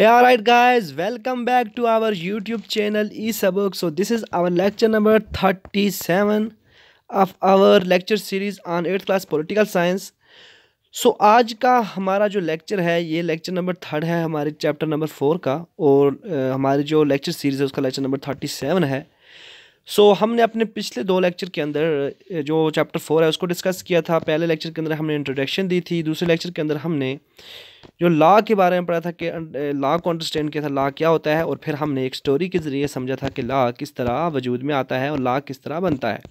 Hey all right guys, welcome back to our YouTube channel e eSubbook. So this is our lecture number 37 of our lecture series on 8th class political science. so, aaj ka hamara jo lecture hai ye lecture number 3 hai hamare chapter number 4 ka aur आ, हमारी जो lecture series है उसका lecture number thirty seven so so, हमने अपने पिछले दो lecture के अंदर जो चैप्टर फोर है उसको डिस्कस किया था पहले लेक्चर के अंदर हमने इंट्रोडक्शन दी थी दूसरे लेक्चर के अंदर हमने जो लॉ के बारे में पढ़ा था कि लॉ अं, को अंडरस्टैंड किया था लॉ क्या होता है और फिर हमने एक स्टोरी के ज़रिए समझा था कि लॉ किस तरह वजूद में आता है और लॉ किस तरह बनता है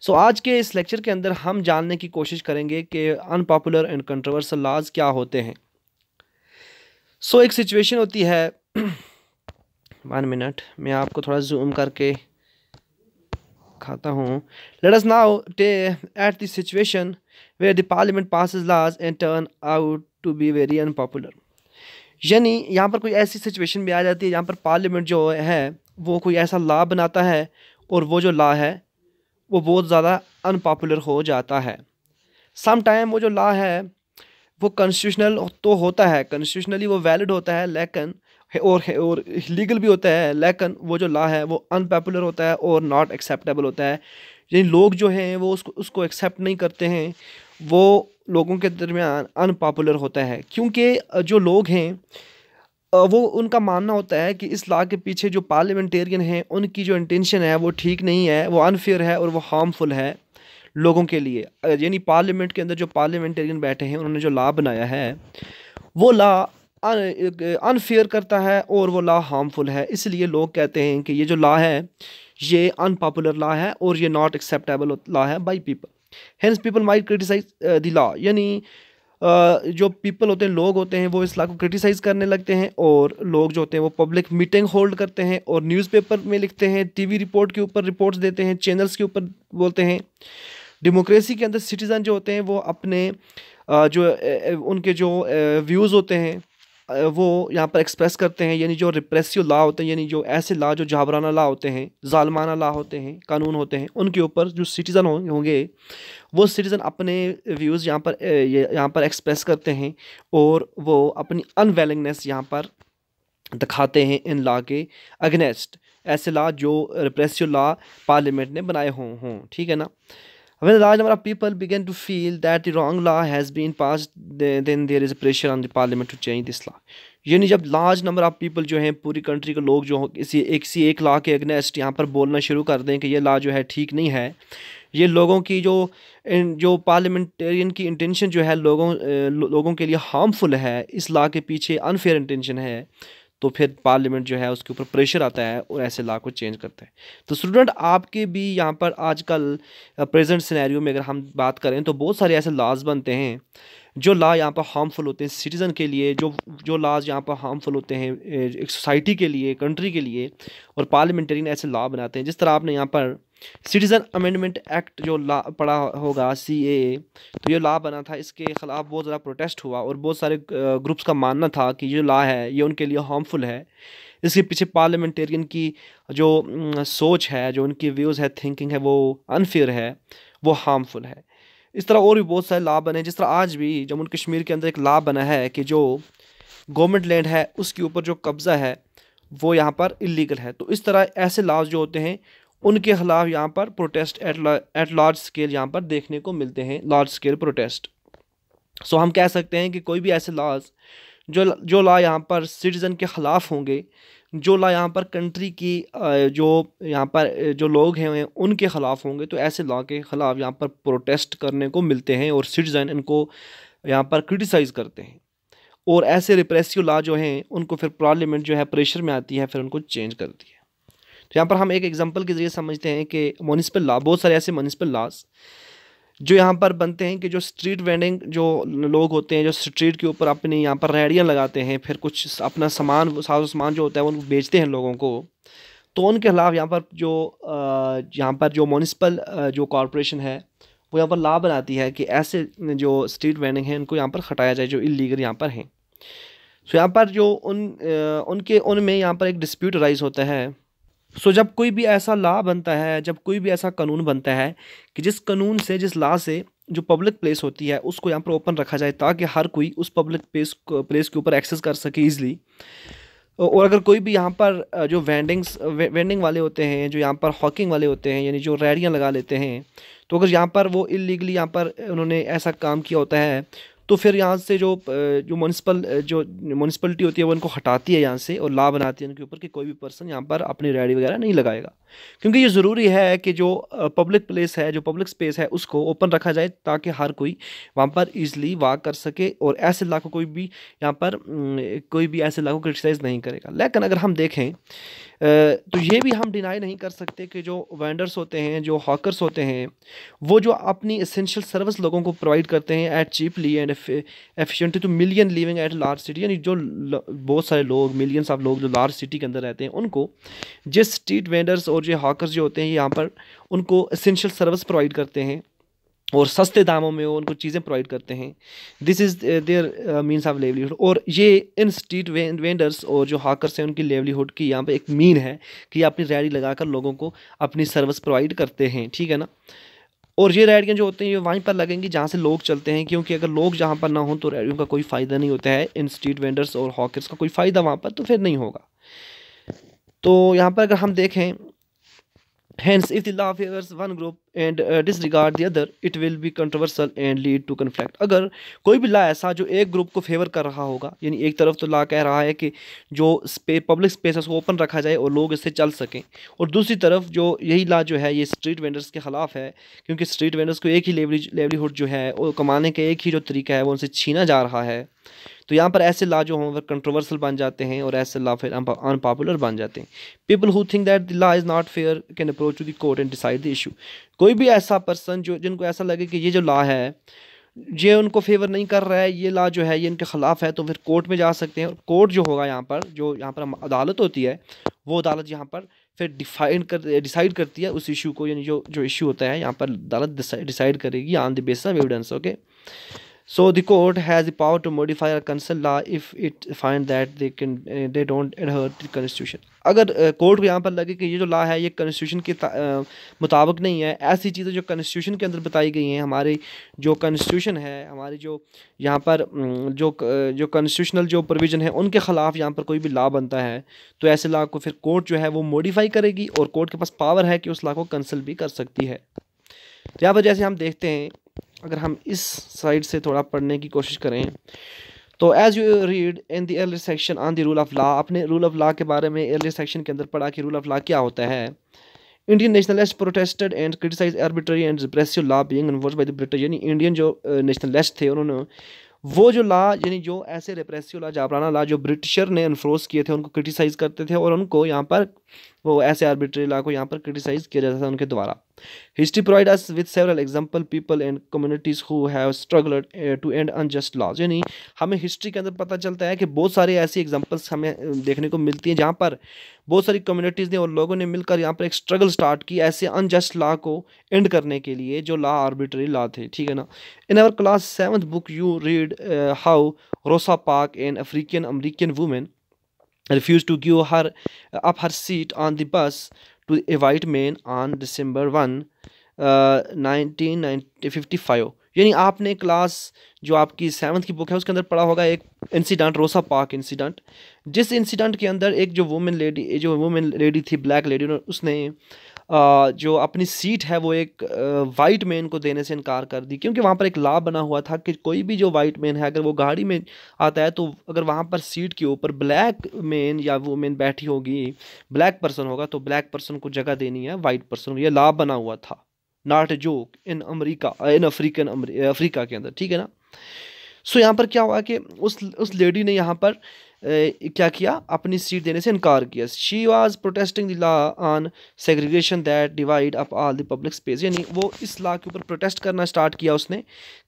सो so, आज के इस लेक्चर के अंदर हम जानने की कोशिश करेंगे कि अनपॉपुलर एंड कंट्रोवर्सल लॉज क्या होते हैं सो so, एक सिचुएशन होती है वन मिनट मैं आपको थोड़ा जूम करके खाता हूँ let us now at the situation where the parliament passes laws and turn out to be very unpopular यानी यहाँ पर कोई ऐसी सिचुएशन भी आ जाती है यहाँ पर पार्लियामेंट जो है वो कोई ऐसा लॉ बनाता है और वो जो लॉ है वो बहुत ज़्यादा अनपॉपुलर हो जाता है सम टाइम वो जो लॉ है वो कॉन्स्टिट्यूशनल तो होता है कॉन्स्टिट्यूशनली वो वैलिड होता है लेकिन और और लीगल भी होता है लेकिन वो जो ला है वो अनपॉपुलर होता है और नॉट एक्सेप्टेबल होता है यानी लोग जो हैं वो उसको उसको एक्सेप्ट नहीं करते हैं वो लोगों के दरमियान अनपॉपुलर होता है क्योंकि जो लोग हैं वो उनका मानना होता है कि इस ला के पीछे जो पार्लियामेंटेरियन हैं उनकी जो इंटेंशन है वो ठीक नहीं है वो अनफेयर है और वो हार्मफुल है लोगों के लिए यानी पार्लियामेंट के अंदर जो पार्लियामेंटेरियन बैठे हैं उन्होंने जो ला बनाया है वो ला अनफेयर करता है और वो ला हार्मफुल है इसलिए लोग कहते हैं कि ये जो ला है ये अनपॉपुलर ला है और ये नॉट एक्सेप्टेबल ला है by people hence people might criticise the law यानी uh, जो पीपल होते हैं लोग होते हैं वो इस लॉ को क्रिटिसाइज़ करने लगते हैं और लोग जो होते हैं वो पब्लिक मीटिंग होल्ड करते हैं और न्यूज़पेपर में लिखते हैं टीवी रिपोर्ट के ऊपर रिपोर्ट्स देते हैं चैनल्स के ऊपर बोलते हैं डेमोक्रेसी के अंदर सिटीज़न जो होते हैं वो अपने uh, जो uh, उनके जो व्यूज़ होते हैं वो यहाँ पर एक्सप्रेस करते हैं यानी जो रिप्रेसिव लॉ होते हैं यानी जो ऐसे लॉ जो जाबराना लॉ होते हैं ालमाना लॉ होते हैं कानून होते हैं उनके ऊपर जो सिटीज़न होंगे वो सिटीज़न अपने व्यूज़ यहाँ पर यहाँ पर एक्सप्रेस करते हैं और वो अपनी अनवेलिंगनेस यहाँ पर दिखाते हैं इन लॉ के अगेंस्ट ऐसे लॉ जो रिप्रेसिव लॉ पार्लियामेंट ने बनाए हों हों ठीक है ना When a large number of people begin to feel that the wrong law has been passed, then then there is a pressure on the parliament to change this law. यानी जब large number of people जो हैं पूरी country के लोग जो किसी एक सी एक लॉ के अगेंस्ट यहाँ पर बोलना शुरू कर दें कि ये लॉ जो है ठीक नहीं है ये लोगों की जो जो पार्लियामेंटेरियन की इंटेंशन जो है लोगों लोगों के लिए हार्मफुल है इस लॉ के पीछे अनफेयर इंटेंशन है तो फिर पार्लियामेंट जो है उसके ऊपर प्रेशर आता है और ऐसे लॉ को चेंज करते हैं तो स्टूडेंट आपके भी यहाँ पर आजकल प्रेजेंट सिनेरियो में अगर हम बात करें तो बहुत सारे ऐसे लॉज बनते हैं जो लॉ यहाँ पर हार्मफुल होते हैं सिटीज़न के लिए जो जो लॉज यहाँ पर हार्मफुल होते हैं एक सोसाइटी के लिए कंट्री के लिए और पार्लियामेंटेरियन ऐसे लॉ बनाते हैं जिस तरह आपने यहाँ पर सिटीज़न अमेंडमेंट एक्ट जो ला पड़ा होगा सी ए तो ये ला बना था इसके ख़िलाफ़ बहुत ज़्यादा प्रोटेस्ट हुआ और बहुत सारे ग्रुप्स का मानना था कि ये ला है ये उनके लिए हार्मफुल है इसके पीछे पार्लियामेंटेरियन की जो सोच है जो उनकी व्यूज़ है थिंकिंग है वो अनफेयर है वो हार्मफुल है इस तरह और भी बहुत सारे ला बने जिस तरह आज भी जम्मू कश्मीर के अंदर एक ला बना है कि जो गवर्नमेंट लैंड है उसके ऊपर जो कब्ज़ा है वो यहाँ पर इलीगल है तो इस तरह ऐसे लाज जो होते हैं उनके खिलाफ यहाँ पर प्रोटेस्ट एट लार्ज स्केल यहाँ पर देखने को मिलते हैं लार्ज स्केल प्रोटेस्ट सो हम कह सकते हैं कि कोई भी ऐसे लॉज जो जो ला यहाँ पर सिटीज़न के ख़िलाफ़ होंगे जो ला यहाँ पर कंट्री की जो यहाँ पर जो लोग हैं उनके ख़िलाफ़ होंगे तो ऐसे लॉ के ख़िलाफ़ यहाँ पर प्रोटेस्ट करने को मिलते हैं और सिटीज़न इनको यहाँ पर क्रिटिसाइज़ करते हैं और ऐसे रिप्रेसिव लॉ जो हैं उनको फिर पार्लियामेंट जो है प्रेशर में आती है फिर उनको चेंज करती है तो यहाँ पर हम एक एग्जाम्पल के ज़रिए समझते हैं कि म्यूनसिपल लॉ बहुत सारे ऐसे म्यूनसिपल लॉज जो यहाँ पर बनते हैं कि जो स्ट्रीट वेंडिंग जो लोग होते हैं जो स्ट्रीट के ऊपर अपनी यहाँ पर रेहड़ियाँ लगाते हैं फिर कुछ अपना सामान साजो सामान जो होता है वो बेचते हैं लोगों को तो उनके खिलाफ यहाँ पर जो यहाँ पर जो म्यूनसिपल जो कॉरपोरेशन है वो यहाँ पर लाभ बनाती है कि ऐसे जो स्ट्रीट वेंडिंग हैं उनको यहाँ पर हटाया जाए जो इलीगल यहाँ पर हैं तो यहाँ पर जो उन उनके उनमें यहाँ पर एक डिस्प्यूट राइज होता है सो जब कोई भी ऐसा लॉ बनता है जब कोई भी ऐसा कानून बनता है कि जिस कानून से जिस लॉ से जो पब्लिक प्लेस होती है उसको यहाँ पर ओपन रखा जाए ताकि हर कोई उस पब्लिक प्लेस प्लेस के ऊपर एक्सेस कर सके ईजिली और अगर कोई भी यहाँ पर जो वेंडिंग्स वेंडिंग वाले होते हैं जो यहाँ पर हॉकिंग वाले होते हैं यानी जो रेडियाँ लगा लेते हैं तो अगर यहाँ पर वो इलीगली यहाँ पर उन्होंने ऐसा काम किया होता है तो फिर यहाँ से जो जो म्यूनसिपल जो म्यूनसिपलिटी होती है वो इनको हटाती है यहाँ से और ला बनाती है इनके ऊपर कि कोई भी पर्सन यहाँ पर अपनी रेडी वगैरह नहीं लगाएगा क्योंकि ये ज़रूरी है कि जो पब्लिक प्लेस है जो पब्लिक स्पेस है उसको ओपन रखा जाए ताकि हर कोई वहाँ पर ईजिली वाक कर सके और ऐसे इलाकों कोई भी यहाँ पर कोई भी ऐसे इलाकों को क्रिटिसाइज़ नहीं करेगा लेकिन अगर हम देखें तो ये भी हम डिनाई नहीं कर सकते कि जो वेंडर्स होते हैं जो हॉकर्स होते हैं वो जो अपनी इसेंशियल सर्विस लोगों को प्रोवाइड करते हैं at cheaply and efficiently to million living at large city यानी जो बहुत सारे लोग मिलियंस ऑफ लोग जो लार्ज सिटी के अंदर रहते हैं उनको जिस स्ट्रीट वेंडर्स और और जो हॉकर्स जो होते हैं यहाँ पर उनको इसेंशियल सर्विस प्रोवाइड करते हैं और सस्ते दामों में वो उनको चीज़ें प्रोवाइड करते हैं this is their means of livelihood और ये इन स्ट्रीट वेंडर्स और जो हाकर्स हैं उनकी लेवलीहुड की यहाँ पे एक मीन है कि अपनी रैली लगाकर लोगों को अपनी सर्विस प्रोवाइड करते हैं ठीक है ना और ये रैलियाँ जो होती हैं ये वहीं पर लगेंगी जहाँ से लोग चलते हैं क्योंकि अगर लोग जहाँ पर ना हों तो रैलियों का कोई फ़ायदा नहीं होता है इन स्ट्रीट वेंडर्स और हॉकर्स का कोई फ़ायदा वहाँ पर तो फिर नहीं होगा तो यहाँ पर अगर हम देखें Hence, if the law favors one group and uh, disregard the other, it will be controversial and lead to conflict. अगर कोई भी ला ऐसा जो एक ग्रुप को फेवर कर रहा होगा यानी एक तरफ तो ला कह रहा है कि जो पब्लिक स्पेस है उसको ओपन रखा जाए और लोग इससे चल सकें और दूसरी तरफ जो यही ला जो है ये स्ट्रीट वेंडर्स के ख़िलाफ़ है क्योंकि स्ट्रीट वेंडर्स को एक ही लेवली लेवलीहुड जो है और कमाने का एक ही जो तरीका है वो उनसे छीना जा रहा है तो यहाँ पर ऐसे ला जो हों कंट्रोवर्सल बन जाते हैं और ऐसे ला फिर अनपॉपुलर बन जाते हैं people who think that the law is not fair can approach to the court and decide the issue कोई भी ऐसा पर्सन जो जिनको ऐसा लगे कि ये जो लॉ है ये उनको फेवर नहीं कर रहा है ये लॉ जो है ये इनके ख़िलाफ़ है तो फिर कोर्ट में जा सकते हैं और कोर्ट जो होगा यहाँ पर जो यहाँ पर अदालत होती है वो अदालत यहाँ पर फिर डिफाइन कर डिसाइड करती है उस इशू को यानी जो जो इशू होता है यहाँ पर अदालत डिसाइड करेगी on the base of evidence okay so the court has the power to modify a consent law if it find that they can eh, they don't adhere to constitution अगर court eh, को यहाँ पर लगे कि ये जो law है ये कॉन्स्टिट्यूशन के eh, मुताबिक नहीं है ऐसी चीज़ें जो कॉन्स्टिट्यूशन के अंदर बताई गई हैं हमारे जो कॉन्स्टिट्यूशन है हमारी जो यहाँ पर mm, जो जो कॉन्स्टिट्यूशनल जो प्रोविज़न है उनके ख़िलाफ़ यहाँ पर कोई भी लॉ बनता है तो ऐसे लॉ को फिर कोर्ट जो है वो मॉडिफाई करेगी और कोर्ट के पास पावर है कि उस लॉ को कंसल भी कर सकती है तो यहाँ पर जैसे हम देखते हैं अगर हम इस साइड से थोड़ा पढ़ने की कोशिश करें तो as you read in the early section on the rule of law अपने रूल ऑफ लॉ के बारे में अर्ली सेक्शन के अंदर पढ़ा कि रूल ऑफ लॉ क्या होता है Indian nationalist protested and criticise arbitrary and repressive law being involve by the British यानी इंडियन जो नेशनलिस्ट थे उन्होंने वो जो लॉ यानी जो ऐसे रिप्रेसिव लॉ जाबराना लॉ जो ब्रिटिशर ने इन्फोर्स किए थे उनको क्रिटिसाइज करते थे और उनको यहाँ पर वो ऐसे आर्बिट्री लॉ को यहाँ पर क्रिटिसाइज किया जाता था उनके द्वारा history provide us with several example people and communities who have struggle to end unjust laws यानी हमें हिस्ट्री के अंदर पता चलता है कि बहुत सारे ऐसी एग्जांपल्स हमें uh, देखने को मिलती हैं जहाँ पर बहुत सारी कम्युनिटीज़ ने और लोगों ने मिलकर यहाँ पर एक स्ट्रगल स्टार्ट की ऐसे अनजस्ट लॉ को एंड करने के लिए जो लॉ आर्बिट्री लॉ थे ठीक है ना in our class seventh book you read how Rosa Park and African American women refused to give her up her seat on the bus to a white man on December 1 nineteen five यानी आपने class जो आपकी seventh की book है उसके अंदर पढ़ा होगा एक इंसिडेंट रोसा पार्क इंसिडेंट जिस इंसिडेंट के अंदर एक जो वुमेन लेडी जो वुमेन लेडी थी ब्लैक लेडी उसने जो अपनी सीट है वो एक वाइट मैन को देने से इनकार कर दी क्योंकि वहाँ पर एक लॉ बना हुआ था कि कोई भी जो वाइट मैन है अगर वो गाड़ी में आता है तो अगर वहाँ पर सीट के ऊपर ब्लैक मैन या वुमेन बैठी होगी ब्लैक पर्सन होगा तो ब्लैक पर्सन को जगह देनी है वाइट पर्सन को यह लॉ बना हुआ था not joke in America in African Africa के अंदर ठीक है ना सो so, यहाँ पर क्या हुआ कि उस उस लेडी ने यहाँ पर क्या किया अपनी सीट देने से इनकार किया she was protesting the law on segregation that divide up all the public space यानी वो इस लॉ के ऊपर प्रोटेस्ट करना स्टार्ट किया उसने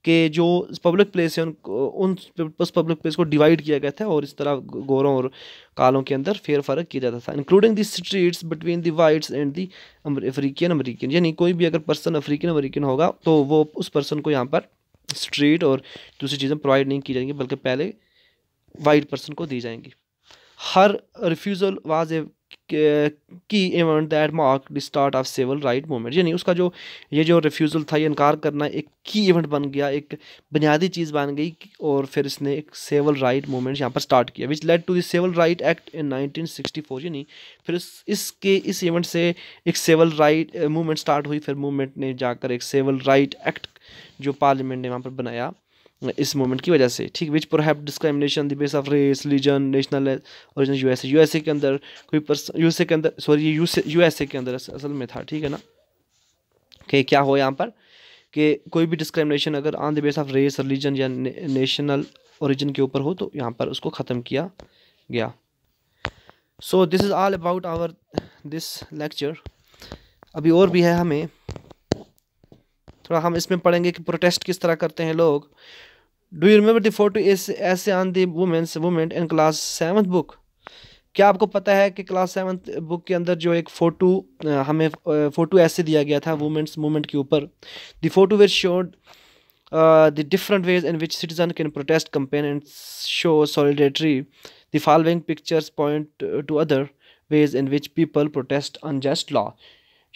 कि जो पब्लिक प्लेस है उनको उन उस पब्लिक प्लेस को डिवाइड किया गया था और इस तरह गोरों और कालों के अंदर फेर फर्क किया जाता था including the streets between the whites and the African American यानी कोई भी अगर पर्सन अफ्रीकन अमरीकन होगा तो वो उस पर्सन को यहाँ पर स्ट्रीट और दूसरी चीज़ें प्रोवाइड नहीं की जाएंगी बल्कि पहले वाइट पर्सन को दी जाएंगी हर refusal was a key event that mark the start of civil right movement यानी उसका जो ये जो रिफ्यूज़ल था ये इनकार करना एक की इवेंट बन गया एक बुनियादी चीज़ बन गई और फिर इसने एक सिविल राइट मूवमेंट यहाँ पर स्टार्ट किया which led to the civil right act in 1964 यानी फिर इस इसके इस इवेंट से एक सिविल राइट मूवमेंट स्टार्ट हुई फिर मूवमेंट ने जाकर एक सिविल राइट एक्ट जो पार्लियामेंट ने वहाँ पर बनाया इस मूवमेंट की वजह से ठीक विच पर have discrimination the base of race religion national origin USA USA के अंदर कोई पर्सन यूएसए के अंदर सॉरी ये यूएसए के अंदर असल में था ठीक है ना कि क्या हो यहाँ पर कि कोई भी डिस्क्रिमिनेशन अगर on the base of race religion या नेशनल औरिजन के ऊपर हो तो यहाँ पर उसको ख़त्म किया गया so this is all about our this lecture अभी और भी है हमें थोड़ा हम इसमें पढ़ेंगे कि प्रोटेस्ट किस तरह करते हैं लोग do you remember the photo इस ऐसे on the women's women in class seventh book क्या आपको पता है कि क्लास सेवन्थ बुक के अंदर जो एक फ़ोटो हमें फ़ोटो ऐसे दिया गया था वुमेंस मूवमेंट के ऊपर the photo which showed the different ways in which citizen can protest campaign and show solidarity the following pictures point to other ways in which people protest unjust law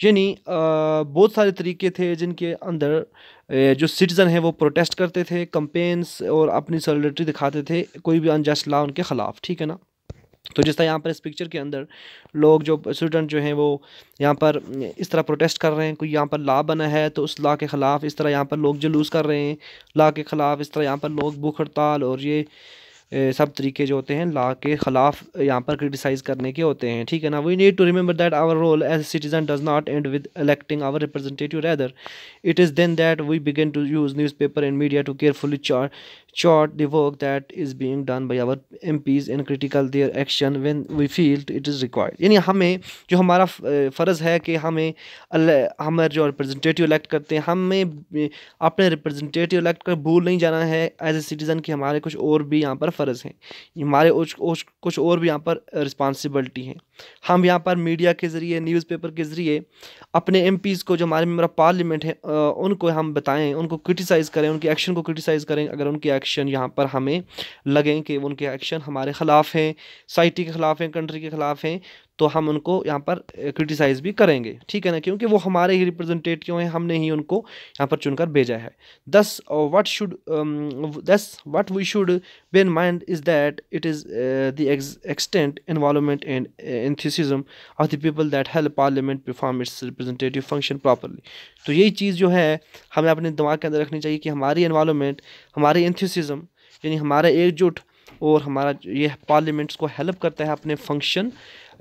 यानी बहुत सारे तरीके थे जिनके अंदर जो सिटीज़न हैं वो प्रोटेस्ट करते थे कंपेन्स और अपनी सॉलिडरिटी दिखाते थे कोई भी अनजस्ट लॉ उनके ख़िलाफ़ ठीक है ना तो जिस तरह यहाँ पर इस पिक्चर के अंदर लोग जो स्टूडेंट जो हैं वो यहाँ पर इस तरह प्रोटेस्ट कर रहे हैं कोई यहाँ पर ला बना है तो उस ला के ख़िलाफ़ इस तरह यहाँ पर लोग जुलूस कर रहे हैं ला के ख़िलाफ़ इस तरह यहाँ पर लोग भूख हड़ताल और ये सब तरीके जो होते हैं ला के खिलाफ यहाँ पर क्रिटिसाइज करने के होते हैं ठीक है ना we need to remember that our role as citizen does not end with electing our representative rather it is then that we begin to use newspaper and media to carefully short the work that is being done by our MPs and critical their action when we feel it is required यानी हमें जो हमारा फ़र्ज़ है कि हमें हमारे जो रिप्रजेंटेटिव इलेक्ट करते हैं हमें अपने रिप्रजेंटेटिव इलेक्ट कर भूल नहीं जाना है एज ए सिटीज़न कि हमारे कुछ और भी यहाँ पर फ़र्ज़ हैं हमारे कुछ और भी यहाँ पर रिस्पॉन्सिबिलिटी हैं हम यहाँ पर मीडिया के ज़रिए न्यूज़पेपर के ज़रिए अपने एम को जो हमारे मेम्बर ऑफ पार्लियामेंट हैं उनको हम बताएं उनको क्रिटिसाइज़ करें उनके एक्शन को क्रिटिसाइज़ करें अगर उनके एक्शन यहाँ पर हमें लगें कि उनके एक्शन हमारे ख़िलाफ़ हैं सोसाइटी के ख़िलाफ़ हैं कंट्री के ख़िलाफ़ हैं तो हम उनको यहाँ पर क्रिटिसाइज़ भी करेंगे ठीक है ना क्योंकि वो हमारे ही रिप्रेजेंटेट क्यों हैं हमने ही उनको यहाँ पर चुनकर भेजा है thus what should thus what we should bear in mind is that it is the extent involvement and enthusiasm of the people that help parliament perform its representative function properly तो यही चीज़ जो है हमें अपने दिमाग के अंदर रखनी चाहिए कि हमारी इन्वॉलमेंट हमारी एंथिसम यानी हमारा एकजुट और हमारा ये पार्लियामेंट्स को हेल्प करता है अपने फंक्शन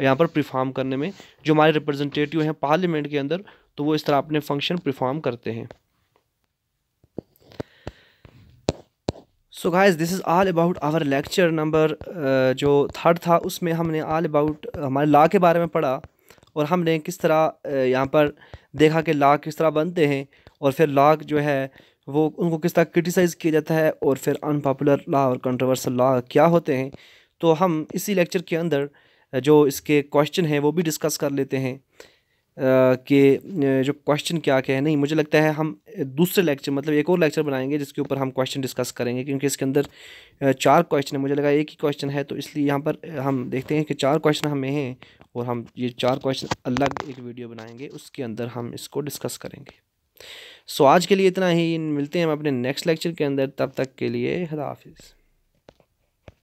यहाँ पर परफॉर्म करने में जो हमारे रिप्रेजेंटेटिव हैं पार्लियामेंट के अंदर तो वो इस तरह अपने फंक्शन परफॉर्म करते हैं so guys this is all about our lecture number जो थर्ड था उसमें हमने ऑल अबाउट हमारे लॉ के बारे में पढ़ा और हमने किस तरह uh, यहाँ पर देखा कि लॉ किस तरह बनते हैं और फिर लॉ जो है वो उनको किस तरह क्रिटिसाइज़ किया जाता है और फिर अनपॉपुलर लॉ और कंट्रोवर्सल लॉ क्या होते हैं तो हम इसी लेक्चर के अंदर जो इसके क्वेश्चन हैं वो भी डिस्कस कर लेते हैं कि जो क्वेश्चन क्या क्या है नहीं मुझे लगता है हम दूसरे लेक्चर मतलब एक और लेक्चर बनाएंगे जिसके ऊपर हम क्वेश्चन डिस्कस करेंगे क्योंकि इसके अंदर चार क्वेश्चन है मुझे लगा एक ही क्वेश्चन है तो इसलिए यहाँ पर हम देखते हैं कि चार क्वेश्चन हमें हैं और हम ये चार क्वेश्चन अलग एक वीडियो बनाएंगे उसके अंदर हम इसको डिस्कस करेंगे सो आज के लिए इतना ही मिलते हैं हम अपने नेक्स्ट लेक्चर के अंदर तब तक के लिए हदाफिज़ हाफिज़